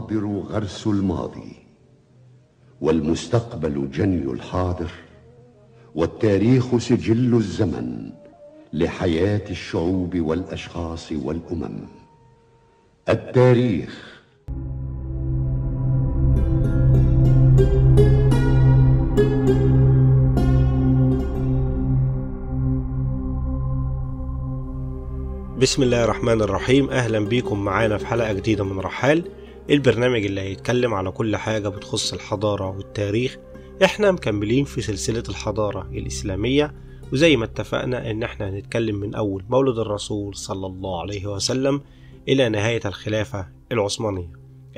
الحاضر غرس الماضي والمستقبل جني الحاضر والتاريخ سجل الزمن لحياه الشعوب والاشخاص والامم التاريخ بسم الله الرحمن الرحيم اهلا بيكم معانا في حلقه جديده من رحال البرنامج اللي هيتكلم على كل حاجة بتخص الحضارة والتاريخ احنا مكملين في سلسلة الحضارة الإسلامية وزي ما اتفقنا ان احنا هنتكلم من اول مولد الرسول صلى الله عليه وسلم الى نهاية الخلافة العثمانية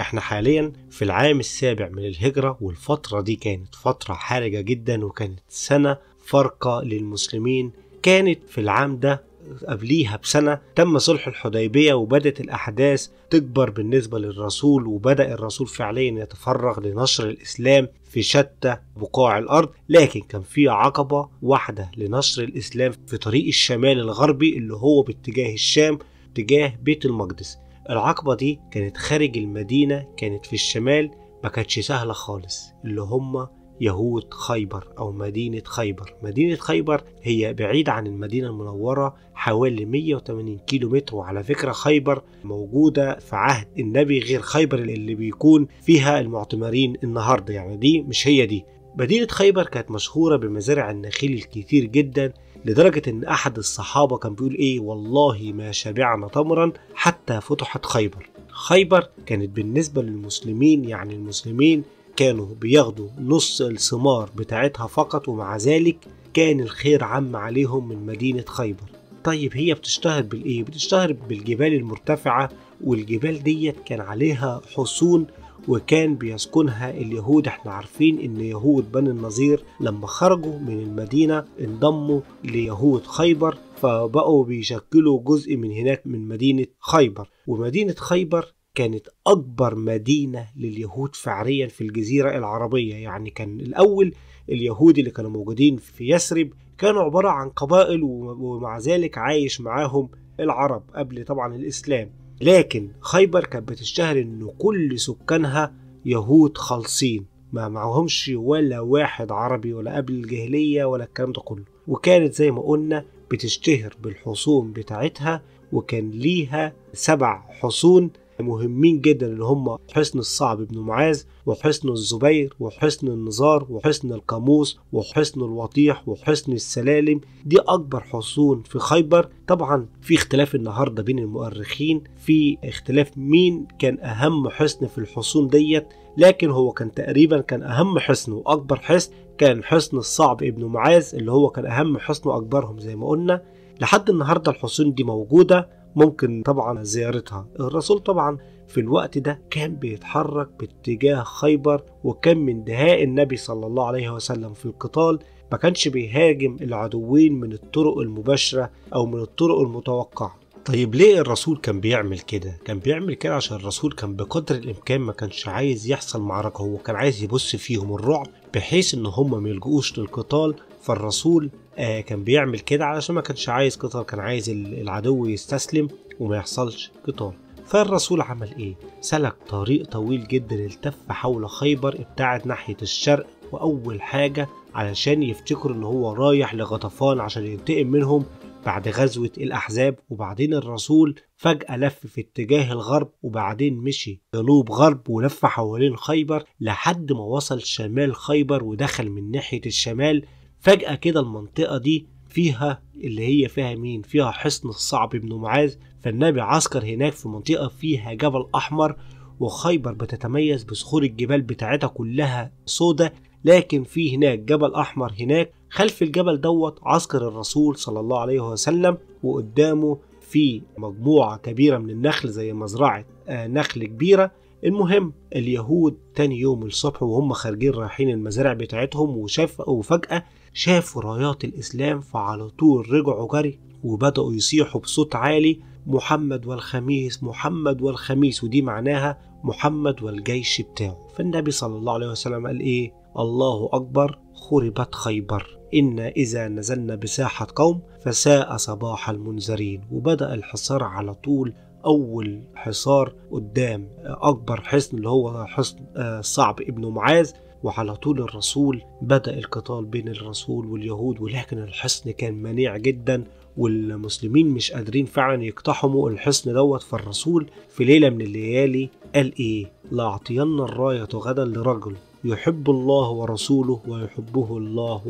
احنا حاليا في العام السابع من الهجرة والفترة دي كانت فترة حرجة جدا وكانت سنة فارقة للمسلمين كانت في العام ده قبليها بسنة تم صلح الحديبية وبدأت الأحداث تكبر بالنسبة للرسول وبدأ الرسول فعليا يتفرغ لنشر الإسلام في شتى بقاع الأرض لكن كان في عقبة واحدة لنشر الإسلام في طريق الشمال الغربي اللي هو باتجاه الشام اتجاه بيت المقدس العقبة دي كانت خارج المدينة كانت في الشمال ما كانتش سهلة خالص اللي هم يهود خيبر أو مدينة خيبر مدينة خيبر هي بعيدة عن المدينة المنورة حوالي 180 كيلو متر وعلى فكرة خيبر موجودة في عهد النبي غير خيبر اللي بيكون فيها المعتمرين النهاردة يعني دي مش هي دي مدينة خيبر كانت مشهورة بمزارع النخيل الكتير جدا لدرجة إن أحد الصحابة كان بيقول إيه والله ما شبعنا تمرا حتى فتحت خيبر خيبر كانت بالنسبة للمسلمين يعني المسلمين كانوا بياخدوا نص الثمار بتاعتها فقط ومع ذلك كان الخير عم عليهم من مدينة خيبر طيب هي بتشتهر بالإيه؟ بتشتهر بالجبال المرتفعة والجبال ديت كان عليها حصون وكان بيسكنها اليهود احنا عارفين ان يهود بني النظير لما خرجوا من المدينة انضموا ليهود خيبر فبقوا بيشكلوا جزء من هناك من مدينة خيبر ومدينة خيبر كانت أكبر مدينة لليهود فعليا في الجزيرة العربية يعني كان الأول اليهود اللي كانوا موجودين في يثرب كانوا عبارة عن قبائل ومع ذلك عايش معاهم العرب قبل طبعا الإسلام لكن خيبر كانت بتشتهر إن كل سكانها يهود خالصين ما معهمش ولا واحد عربي ولا قبل الجاهلية ولا الكلام ده كله وكانت زي ما قلنا بتشتهر بالحصون بتاعتها وكان ليها سبع حصون مهمين جدا اللي هم حسن الصعب بن معاذ وحسن الزبير وحسن النزار وحسن القاموس وحسن الوطيح وحسن السلالم دي أكبر حصون في خيبر طبعا في اختلاف النهاردة بين المؤرخين في اختلاف مين كان أهم حصن في الحصون ديت لكن هو كان تقريبا كان أهم حصن وأكبر حصن كان حصن الصعب ابن معاذ اللي هو كان أهم حصن وأكبرهم زي ما قلنا لحد النهاردة الحصون دي موجودة ممكن طبعا زيارتها الرسول طبعا في الوقت ده كان بيتحرك باتجاه خيبر وكان من دهاء النبي صلى الله عليه وسلم في القتال ما كانش بيهاجم العدوين من الطرق المباشرة أو من الطرق المتوقعة طيب ليه الرسول كان بيعمل كده؟ كان بيعمل كده عشان الرسول كان بقدر الإمكان ما كانش عايز يحصل معركة هو كان عايز يبص فيهم الرعب بحيث إن هم ما يلجؤوش للقتال فالرسول آه، كان بيعمل كده علشان ما كانش عايز قتال كان عايز العدو يستسلم وما يحصلش قتال فالرسول عمل ايه سلك طريق طويل جدا التف حول خيبر ابتعد ناحية الشرق واول حاجة علشان يفتكر ان هو رايح لغطفان عشان ينتقم منهم بعد غزوة الأحزاب وبعدين الرسول فجأة لف في اتجاه الغرب وبعدين مشي جنوب غرب ولف حوالين خيبر لحد ما وصل شمال خيبر ودخل من ناحية الشمال فجأة كده المنطقة دي فيها اللي هي فيها مين فيها حصن الصعب بن معاذ فالنبي عسكر هناك في منطقة فيها جبل أحمر وخيبر بتتميز بصخور الجبال بتاعتها كلها سودة لكن في هناك جبل أحمر هناك خلف الجبل دوت عسكر الرسول صلى الله عليه وسلم وقدامه في مجموعة كبيرة من النخل زي مزرعة آه، نخل كبيرة المهم اليهود تاني يوم الصبح وهم خارجين رايحين المزارع بتاعتهم وشاف وفجأة شافوا رايات الإسلام فعلى طول رجعوا جري وبدأوا يصيحوا بصوت عالي محمد والخميس محمد والخميس ودي معناها محمد والجيش بتاعه فالنبي صلى الله عليه وسلم قال إيه الله أكبر خربت خيبر إنا إذا نزلنا بساحة قوم فساء صباح المنذرين وبدأ الحصار على طول اول حصار قدام اكبر حصن اللي هو حصن آه، صعب ابن معاذ وعلى طول الرسول بدا القتال بين الرسول واليهود ولكن الحصن كان منيع جدا والمسلمين مش قادرين فعلا يقتحموا الحصن دوت فالرسول في ليله من الليالي قال ايه لاعطين الرايه غدا لرجل يحب الله ورسوله ويحبه الله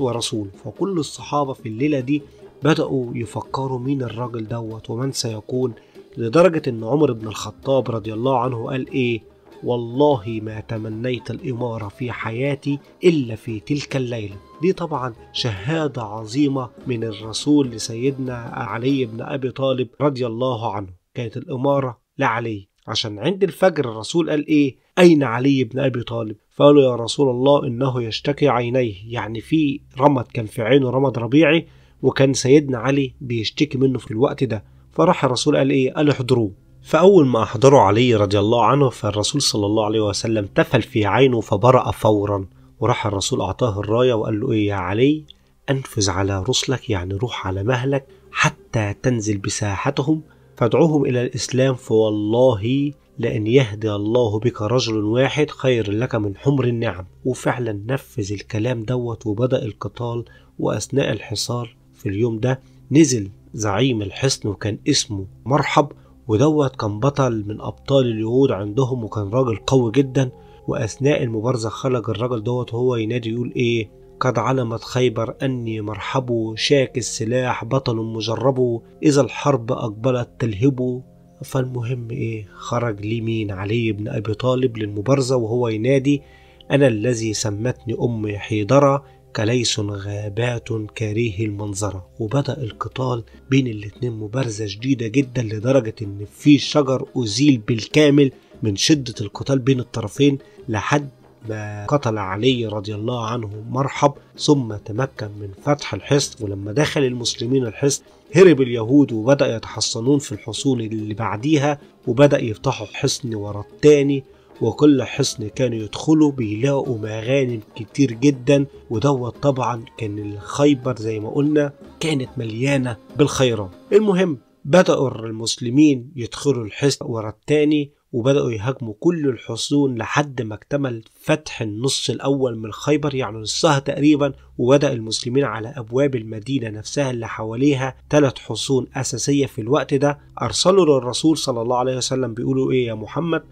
ورسوله فكل الصحابه في الليله دي بدأوا يفكروا مين الراجل دوت ومن سيكون لدرجة إن عمر بن الخطاب رضي الله عنه قال إيه؟ والله ما تمنيت الإمارة في حياتي إلا في تلك الليلة دي طبعا شهادة عظيمة من الرسول لسيدنا علي بن أبي طالب رضي الله عنه كانت الإمارة لعلي عشان عند الفجر الرسول قال إيه أين علي بن أبي طالب فقالوا يا رسول الله إنه يشتكي عينيه يعني في رمد كان في عينه رمد ربيعي وكان سيدنا علي بيشتكي منه في الوقت ده فراح الرسول قال إيه قال احضروه فأول ما أحضروا علي رضي الله عنه فالرسول صلى الله عليه وسلم تفل في عينه فبرأ فورا وراح الرسول أعطاه الراية وقال له إيه يا علي أنفذ على رسلك يعني روح على مهلك حتى تنزل بساحتهم فادعوهم إلى الإسلام فوالله لأن يهدي الله بك رجل واحد خير لك من حمر النعم وفعلا نفذ الكلام دوت وبدأ القتال وأثناء الحصار في اليوم ده نزل زعيم الحصن وكان اسمه مرحب ودوت كان بطل من أبطال اليهود عندهم وكان راجل قوي جدا وأثناء المبارزة خرج الراجل دوت وهو ينادي يقول إيه قد علمت خيبر أني مرحبه شاك السلاح بطل مجربه إذا الحرب أقبلت تلهبه فالمهم إيه خرج لي مين علي بن أبي طالب للمبارزة وهو ينادي أنا الذي سمتني أمي حيدرة كليس غابات كريه المنظرة وبدأ القتال بين الاتنين مبارزة شديدة جدا لدرجة إن في شجر أزيل بالكامل من شدة القتال بين الطرفين لحد ما قتل علي رضي الله عنه مرحب ثم تمكن من فتح الحصن ولما دخل المسلمين الحصن هرب اليهود وبدأ يتحصنون في الحصون اللي بعديها وبدأ يفتحوا حصن ورا التاني وكل حصن كانوا يدخلوا بيلاقوا مغانم كتير جدا ودوت طبعا كان الخيبر زي ما قلنا كانت مليانة بالخيرات المهم بدأوا المسلمين يدخلوا الحصن ورا التاني وبدأوا يهاجموا كل الحصون لحد ما اكتمل فتح النص الأول من خيبر يعني نصها تقريبا وبدأ المسلمين على أبواب المدينة نفسها اللي حواليها ثلاث حصون أساسية في الوقت ده أرسلوا للرسول صلى الله عليه وسلم بيقولوا إيه يا محمد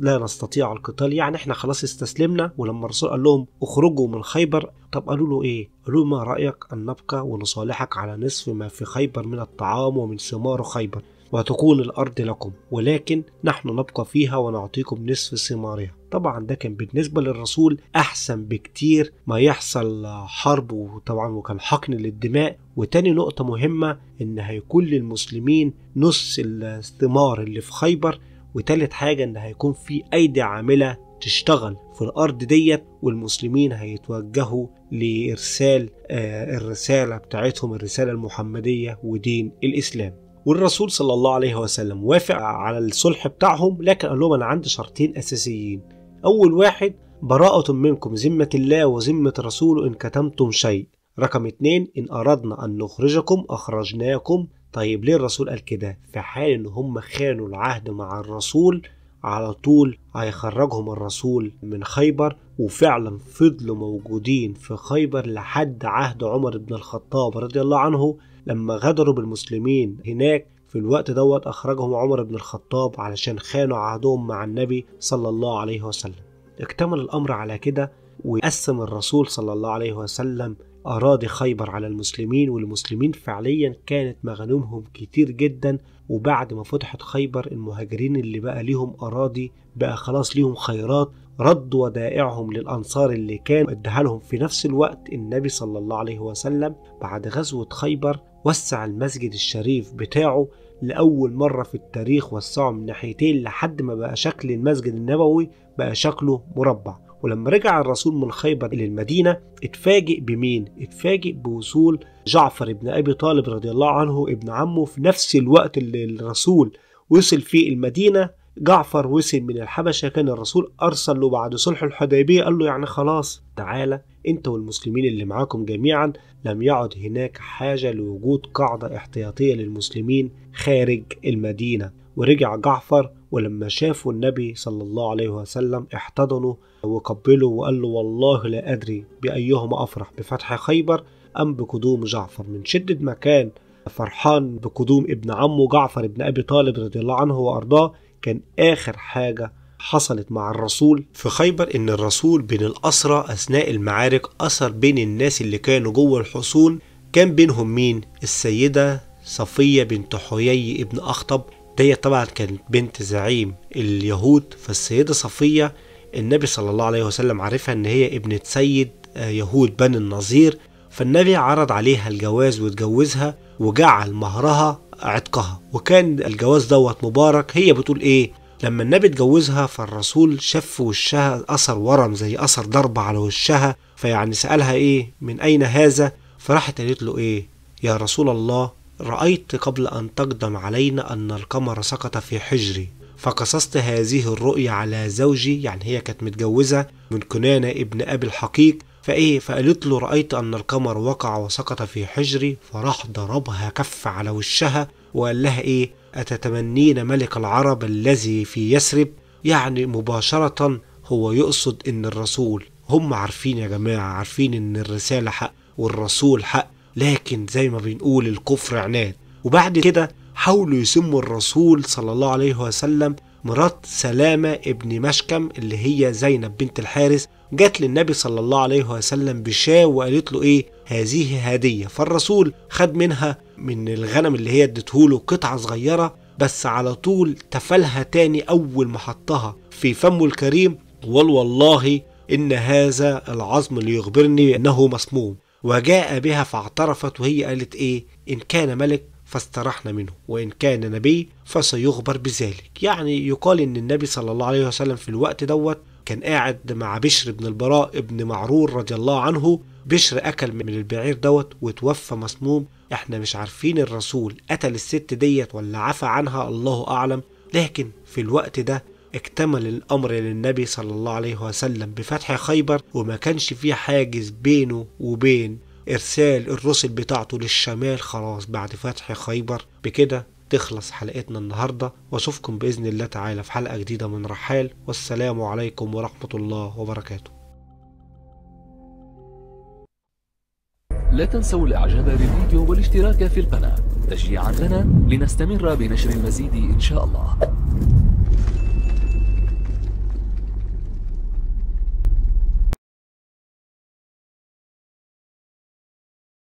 لا نستطيع القتال يعني إحنا خلاص استسلمنا ولما الرسول قال لهم اخرجوا من خيبر طب قالوا له إيه؟ قالوا ما رأيك أن نبقى ونصالحك على نصف ما في خيبر من الطعام ومن ثمار خيبر وتكون الأرض لكم ولكن نحن نبقى فيها ونعطيكم نصف ثمارها طبعا ده كان بالنسبة للرسول أحسن بكتير ما يحصل حرب وطبعا وكان حقن للدماء وتاني نقطة مهمة إن هيكون للمسلمين نص الثمار اللي في خيبر وتالت حاجة إن هيكون في أيدي عاملة تشتغل في الأرض ديت والمسلمين هيتوجهوا لإرسال آه، الرسالة بتاعتهم الرسالة المحمدية ودين الإسلام والرسول صلى الله عليه وسلم وافق على الصلح بتاعهم لكن قال لهم أنا عندي شرطين أساسيين أول واحد براءة منكم ذمة الله وذمة رسوله إن كتمتم شيء رقم اتنين إن أردنا أن نخرجكم أخرجناكم طيب ليه الرسول قال كده في حال إن هم خانوا العهد مع الرسول على طول هيخرجهم الرسول من خيبر وفعلا فضلوا موجودين في خيبر لحد عهد عمر بن الخطاب رضي الله عنه لما غدروا بالمسلمين هناك في الوقت دوت أخرجهم عمر بن الخطاب علشان خانوا عهدهم مع النبي صلى الله عليه وسلم اكتمل الأمر على كده وقسم الرسول صلى الله عليه وسلم أراضي خيبر على المسلمين والمسلمين فعليا كانت مغانمهم كتير جدا وبعد ما فتحت خيبر المهاجرين اللي بقى ليهم أراضي بقى خلاص ليهم خيرات رد ودائعهم للأنصار اللي كان ادها لهم في نفس الوقت النبي صلى الله عليه وسلم بعد غزوة خيبر وسع المسجد الشريف بتاعه لأول مرة في التاريخ وسعه من ناحيتين لحد ما بقى شكل المسجد النبوي بقى شكله مربع ولما رجع الرسول من خيبر إلى المدينة اتفاجئ بمين؟ اتفاجئ بوصول جعفر بن أبي طالب رضي الله عنه ابن عمه في نفس الوقت اللي الرسول وصل فيه المدينة جعفر وسم من الحبشة كان الرسول أرسل له بعد صلح الحديبية قال له يعني خلاص تعالى أنت والمسلمين اللي معاكم جميعا لم يعد هناك حاجة لوجود قاعدة احتياطية للمسلمين خارج المدينة ورجع جعفر ولما شافوا النبي صلى الله عليه وسلم احتضنوا وقبلوا وقال له والله لا أدري بأيهما أفرح بفتح خيبر أم بقدوم جعفر من شدة ما كان فرحان بقدوم ابن عمه جعفر ابن أبي طالب رضي الله عنه وأرضاه كان آخر حاجة حصلت مع الرسول في خيبر ان الرسول بين الأسرى أثناء المعارك أثر بين الناس اللي كانوا جوه الحصون كان بينهم مين؟ السيدة صفية بنت حيي ابن أخطب دي طبعا كانت بنت زعيم اليهود فالسيدة صفية النبي صلى الله عليه وسلم عرفها ان هي ابنة سيد آه، يهود بني النظير فالنبي عرض عليها الجواز واتجوزها وجعل مهرها عتقها وكان الجواز دوت مبارك هي بتقول ايه لما النبي اتجوزها فالرسول شف وشها اثر ورم زي اثر ضربة على وشها فيعني سألها ايه من اين هذا فراحت قالت له ايه يا رسول الله رأيت قبل أن تقدم علينا أن القمر سقط في حجري فقصصت هذه الرؤيا على زوجي يعني هي كانت متجوزة من كنانة ابن أبي الحقيق فإيه فقالت له رأيت أن القمر وقع وسقط في حجري فراح ضربها كف على وشها وقال لها إيه أتتمنين ملك العرب الذي في يثرب يعني مباشرة هو يقصد إن الرسول هم عارفين يا جماعة عارفين إن الرسالة حق والرسول حق لكن زي ما بنقول الكفر عناد وبعد كده حاولوا يسموا الرسول صلى الله عليه وسلم مرات سلامة ابن مشكم اللي هي زينب بنت الحارث جت للنبي صلى الله عليه وسلم بشاة وقالت له ايه هذه هدية فالرسول خد منها من الغنم اللي هي اديتهوله قطعة صغيرة بس على طول تفلها تاني أول ما حطها في فمه الكريم قال والله إن هذا العظم ليخبرني أنه مسموم وجاء بها فاعترفت وهي قالت إيه إن كان ملك فاسترحنا منه وإن كان نبي فسيخبر بذلك يعني يقال إن النبي صلى الله عليه وسلم في الوقت دوت كان قاعد مع بشر بن البراء ابن معرور رضي الله عنه بشر أكل من البعير دوت وتوفى مسموم احنا مش عارفين الرسول قتل الست ديت ولا عفى عنها الله أعلم لكن في الوقت ده اكتمل الأمر للنبي صلى الله عليه وسلم بفتح خيبر وما كانش فيه حاجز بينه وبين ارسال الرسل بتاعته للشمال خلاص بعد فتح خيبر بكده تخلص حلقتنا النهارده واشوفكم باذن الله تعالى في حلقه جديده من رحال والسلام عليكم ورحمه الله وبركاته لا تنسوا الاعجاب بالفيديو والاشتراك في القناه تشجيعا لنا لنستمر بنشر المزيد ان شاء الله